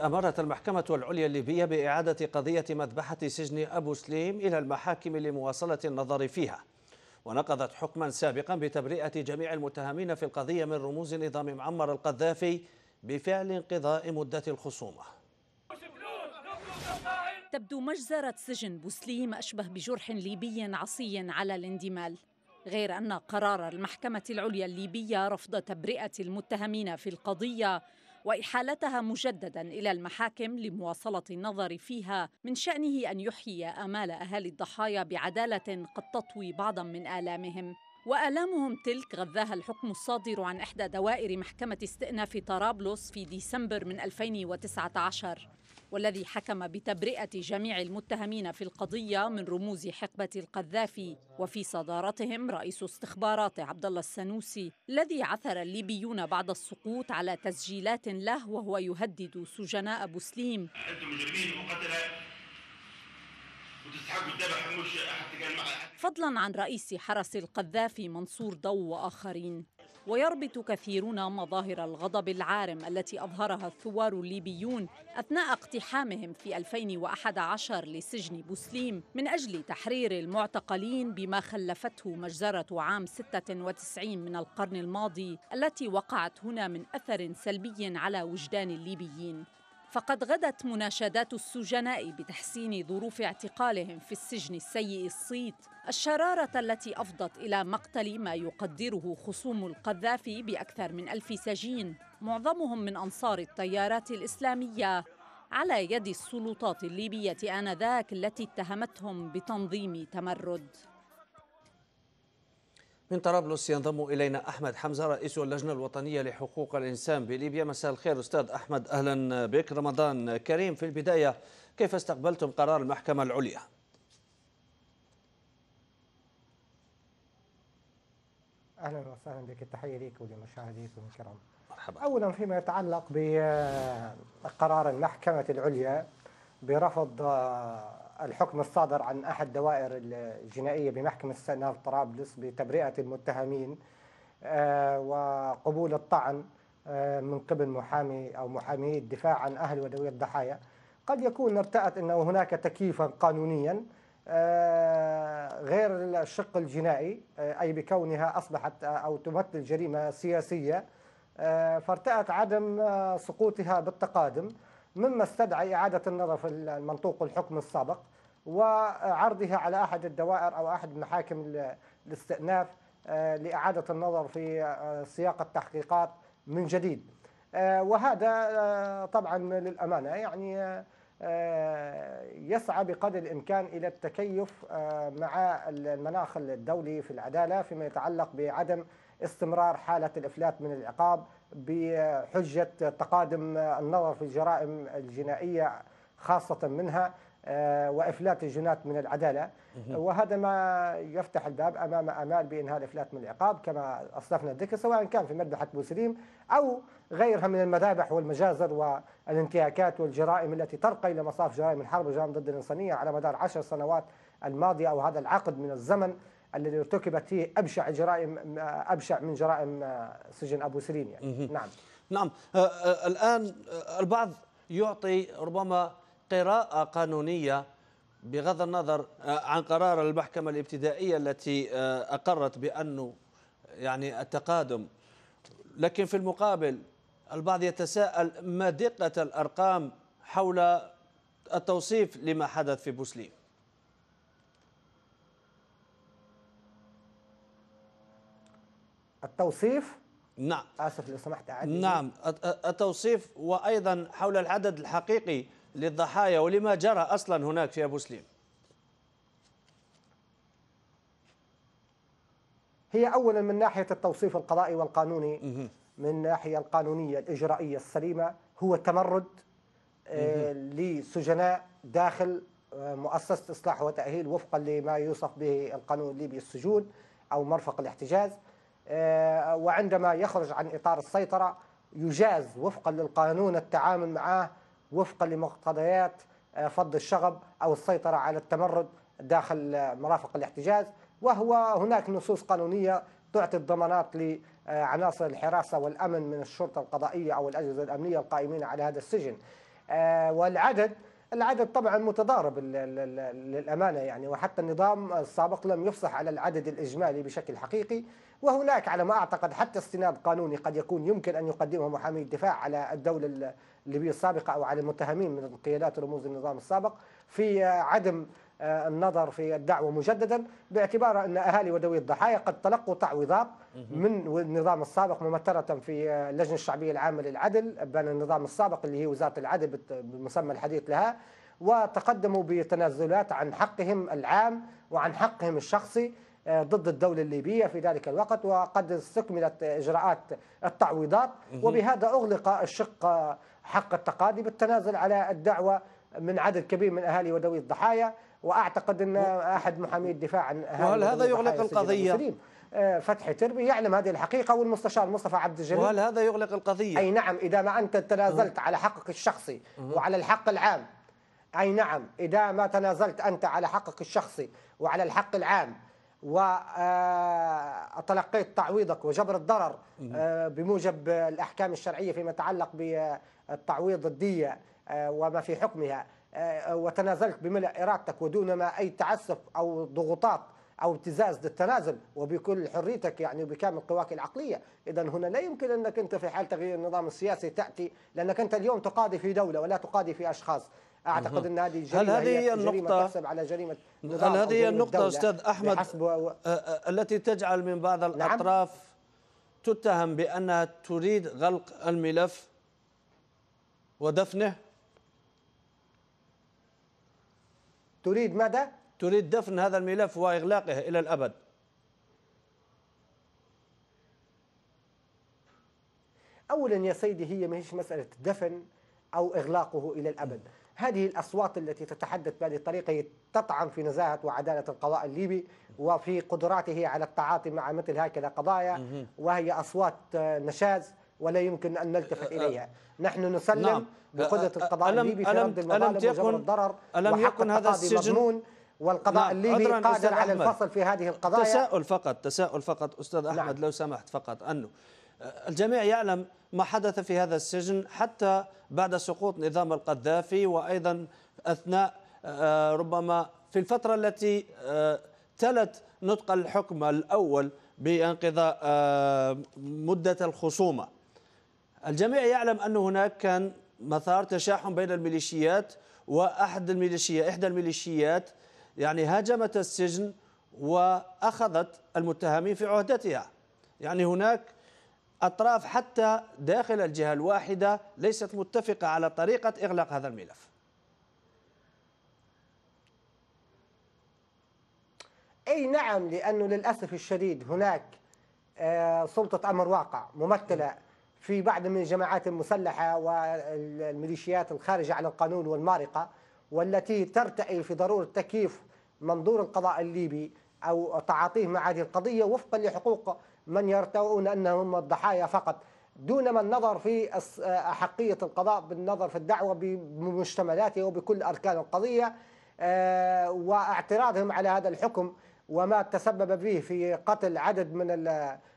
أمرت المحكمة العليا الليبية بإعادة قضية مذبحة سجن أبو سليم إلى المحاكم لمواصلة النظر فيها ونقضت حكما سابقا بتبرئة جميع المتهمين في القضية من رموز نظام معمر القذافي بفعل انقضاء مدة الخصومة تبدو مجزرة سجن بوسليم أشبه بجرح ليبي عصي على الاندمال غير أن قرار المحكمة العليا الليبية رفض تبرئة المتهمين في القضية واحالتها مجددا الى المحاكم لمواصله النظر فيها من شانه ان يحيي امال اهالي الضحايا بعداله قد تطوي بعضا من الامهم والامهم تلك غذاها الحكم الصادر عن احدى دوائر محكمه استئناف طرابلس في ديسمبر من 2019 والذي حكم بتبرئة جميع المتهمين في القضية من رموز حقبة القذافي وفي صدارتهم رئيس استخبارات عبد الله السنوسي الذي عثر الليبيون بعد السقوط على تسجيلات له وهو يهدد سجناء بوسليم فضلا عن رئيس حرس القذافي منصور ضو وآخرين ويربط كثيرون مظاهر الغضب العارم التي أظهرها الثوار الليبيون أثناء اقتحامهم في 2011 لسجن بوسليم من أجل تحرير المعتقلين بما خلفته مجزرة عام 96 من القرن الماضي التي وقعت هنا من أثر سلبي على وجدان الليبيين فقد غدت مناشدات السجناء بتحسين ظروف اعتقالهم في السجن السيء الصيت الشرارة التي أفضت إلى مقتل ما يقدره خصوم القذافي بأكثر من ألف سجين معظمهم من أنصار التيارات الإسلامية على يد السلطات الليبية آنذاك التي اتهمتهم بتنظيم تمرد من طرابلس ينضم إلينا أحمد حمزة رئيس اللجنة الوطنية لحقوق الإنسان بليبيا مساء الخير أستاذ أحمد أهلا بك رمضان كريم في البداية كيف استقبلتم قرار المحكمة العليا؟ أهلا وسهلا بك التحية لك ولمشاهديك الكرام مرحبا أولا فيما يتعلق بقرار المحكمة العليا برفض الحكم الصادر عن أحد دوائر الجنائية بمحكمة استئناف طرابلس بتبرئة المتهمين آه، وقبول الطعن آه، من قبل محامي أو محامي الدفاع عن أهل وذوي الضحايا قد يكون ارتأت أنه هناك تكييفا قانونيا آه، غير الشق الجنائي أي بكونها أصبحت أو تمثل جريمة سياسية فارتأت عدم سقوطها بالتقادم مما استدعى إعادة النظر في المنطوق الحكم السابق وعرضها على أحد الدوائر أو أحد محاكم الاستئناف آه، لإعادة النظر في آه، سياق التحقيقات من جديد آه، وهذا طبعا للأمانة يعني يسعى بقدر الإمكان إلى التكيف مع المناخ الدولي في العدالة فيما يتعلق بعدم استمرار حالة الإفلات من العقاب بحجة تقادم النظر في الجرائم الجنائية خاصة منها آه، وإفلات الجنات من العدالة وهذا ما يفتح الباب أمام أمال بإنهاء الإفلات من العقاب كما أصدفنا الذكر سواء كان في مذبحة بوسليم أو غيرها من المذابح والمجازر والانتهاكات والجرائم التي ترقى إلى مصاف جرائم الحرب والجرائم ضد الإنسانية على مدار عشر سنوات الماضية أو هذا العقد من الزمن الذي ارتكبت فيه ابشع جرائم ابشع من جرائم سجن ابو سليم يعني نعم نعم الان البعض يعطي ربما قراءه قانونيه بغض النظر عن قرار المحكمه الابتدائيه التي اقرت بانه يعني التقادم لكن في المقابل البعض يتساءل ما دقه الارقام حول التوصيف لما حدث في بوسليم التوصيف نعم آسف لو سمحت أعدل نعم التوصيف وأيضا حول العدد الحقيقي للضحايا ولما جرى أصلا هناك في أبو سليم هي أولا من ناحية التوصيف القضائي والقانوني من ناحية القانونية الإجرائية السليمة هو تمرد آه، لسجناء داخل آه، مؤسسة إصلاح وتأهيل وفقا لما يوصف به القانون الليبي السجون أو مرفق الاحتجاز آه، وعندما يخرج عن إطار السيطرة يجاز وفقا للقانون التعامل معه وفقا لمقتضيات آه، فض الشغب أو السيطرة على التمرد داخل آه، مرافق الاحتجاز وهو هناك نصوص قانونية تعطي الضمانات لعناصر الحراسة والأمن من الشرطة القضائية أو الأجهزة الأمنية القائمين على هذا السجن والعدد العدد طبعا متضارب للأمانة يعني وحتى النظام السابق لم يفصح على العدد الإجمالي بشكل حقيقي وهناك على ما أعتقد حتى استناد قانوني قد يكون يمكن أن يقدمه محامي الدفاع على الدولة الليبية السابقة أو على المتهمين من قيادات رموز النظام السابق في عدم آه، النظر في الدعوة مجددا باعتبار أن أهالي ودوي الضحايا قد تلقوا تعويضات من النظام السابق ممثلة في آه، اللجنة الشعبية العامة للعدل بين النظام السابق اللي هي وزارة العدل بالمسمى الحديث لها وتقدموا بتنازلات عن حقهم العام وعن حقهم الشخصي آه، ضد الدولة الليبية في ذلك الوقت وقد استكملت إجراءات التعويضات وبهذا أغلق الشق حق التقاضي بالتنازل على الدعوة من عدد كبير من أهالي ودوي الضحايا واعتقد ان احد محامي الدفاع عن وهل هذا يغلق القضيه؟ آه، فتحي تربي يعلم هذه الحقيقة والمستشار مصطفى عبد الجليل وهل هذا يغلق القضية؟ أي نعم إذا ما أنت تنازلت على حقك الشخصي وعلى الحق العام أي نعم إذا ما تنازلت أنت على حقك الشخصي وعلى الحق العام وتلقيت آه، تعويضك وجبر الضرر آه، بموجب الأحكام الشرعية فيما يتعلق بالتعويض الدية وما في حكمها آه، وتنازلت بملء إرادتك ودون ما أي تعسف أو ضغوطات أو ابتزاز للتنازل وبكل حريتك يعني وبكامل قواك العقلية إذا هنا لا يمكن أنك أنت في حال تغيير النظام السياسي تأتي لأنك أنت اليوم تقاضي في دولة ولا تقاضي في أشخاص اعتقد ان هذه جريمه هل هذه هي النقطه تحسب على جريمه هل هذه هي النقطه استاذ احمد و... آه، آه، التي تجعل من بعض نعم. الاطراف نعم؟ تتهم بانها تريد غلق الملف ودفنه تريد ماذا؟ تريد دفن هذا الملف وإغلاقه إلى الأبد أولا يا سيدي هي ما هيش مسألة دفن أو إغلاقه إلى الأبد هذه الأصوات التي تتحدث بهذه الطريقة تطعن في نزاهة وعدالة القضاء الليبي وفي قدراته على التعاطي مع مثل هكذا قضايا وهي أصوات نشاز ولا يمكن أن نلتفت أه، أه، إليها نحن نسلم نعم. بقدرة أه، القضاء ألم الليبي في رد المظالم وجبر الضرر ألم يكن هذا السجن والقضاء نعم. الليبي قادر على الفصل في هذه القضايا تساؤل فقط تساؤل فقط أستاذ أحمد نعم. لو سمحت فقط أنه الجميع يعلم ما حدث في هذا السجن حتى بعد سقوط نظام القذافي وأيضا أثناء ربما في الفترة التي تلت نطق الحكم الأول بانقضاء مدة الخصومة الجميع يعلم أن هناك كان مثار تشاحن بين الميليشيات وأحد الميليشيات إحدى الميليشيات يعني هاجمت السجن وأخذت المتهمين في عهدتها يعني هناك أطراف حتى داخل الجهة الواحدة ليست متفقة على طريقة إغلاق هذا الملف أي نعم لأنه للأسف الشديد هناك آه، سلطة أمر واقع ممثلة في بعض من الجماعات المسلحة والميليشيات الخارجة عن القانون والمارقة والتي ترتئي في ضرورة تكييف منظور القضاء الليبي أو تعاطيه مع هذه القضية وفقا لحقوق من يرتوون أنهم الضحايا فقط دون من نظر في أحقية القضاء بالنظر في الدعوة بمشتملاته وبكل أركان القضية آه، واعتراضهم على هذا الحكم وما تسبب به في قتل عدد من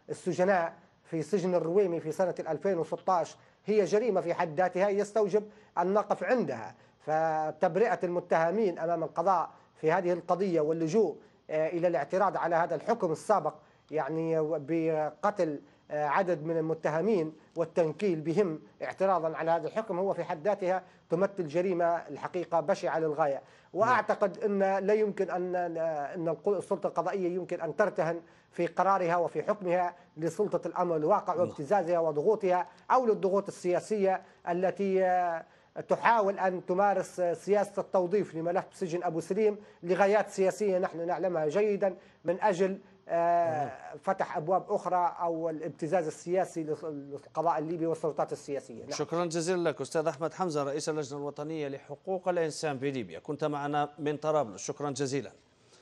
السجناء في سجن الرويمي في سنة 2016 هي جريمة في حد ذاتها يستوجب أن نقف عندها فتبرئة المتهمين أمام القضاء في هذه القضية واللجوء آه، إلى الاعتراض على هذا الحكم السابق يعني بقتل آه، عدد من المتهمين والتنكيل بهم اعتراضا على هذا الحكم هو في حد ذاتها تمثل جريمه الحقيقه بشعه للغايه، واعتقد ان لا يمكن ان ان السلطه القضائيه يمكن ان ترتهن في قرارها وفي حكمها لسلطه الامر الواقع نعم. وابتزازها وضغوطها او للضغوط السياسيه التي آه، تحاول أن تمارس آه، سياسة التوظيف لملف سجن أبو سليم لغايات سياسية نحن نعلمها جيدا من أجل فتح ابواب اخرى او الابتزاز السياسي للقضاء الليبي والسلطات السياسيه لا. نعم. شكرا جزيلا لك استاذ احمد حمزه رئيس اللجنه الوطنيه لحقوق الانسان في ليبيا كنت معنا من طرابلس شكرا جزيلا